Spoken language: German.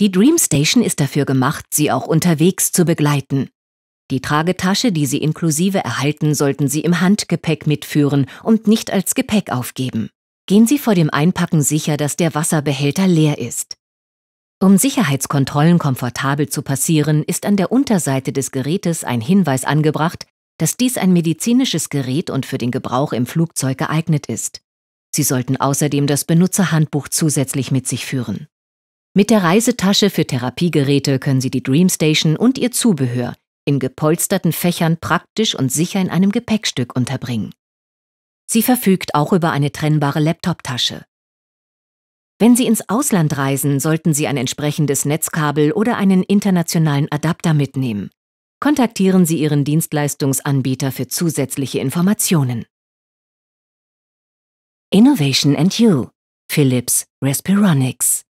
Die Dream Station ist dafür gemacht, Sie auch unterwegs zu begleiten. Die Tragetasche, die Sie inklusive erhalten, sollten Sie im Handgepäck mitführen und nicht als Gepäck aufgeben. Gehen Sie vor dem Einpacken sicher, dass der Wasserbehälter leer ist. Um Sicherheitskontrollen komfortabel zu passieren, ist an der Unterseite des Gerätes ein Hinweis angebracht, dass dies ein medizinisches Gerät und für den Gebrauch im Flugzeug geeignet ist. Sie sollten außerdem das Benutzerhandbuch zusätzlich mit sich führen. Mit der Reisetasche für Therapiegeräte können Sie die Dreamstation und ihr Zubehör in gepolsterten Fächern praktisch und sicher in einem Gepäckstück unterbringen. Sie verfügt auch über eine trennbare Laptoptasche. Wenn Sie ins Ausland reisen, sollten Sie ein entsprechendes Netzkabel oder einen internationalen Adapter mitnehmen. Kontaktieren Sie Ihren Dienstleistungsanbieter für zusätzliche Informationen. Innovation and You Philips Respironics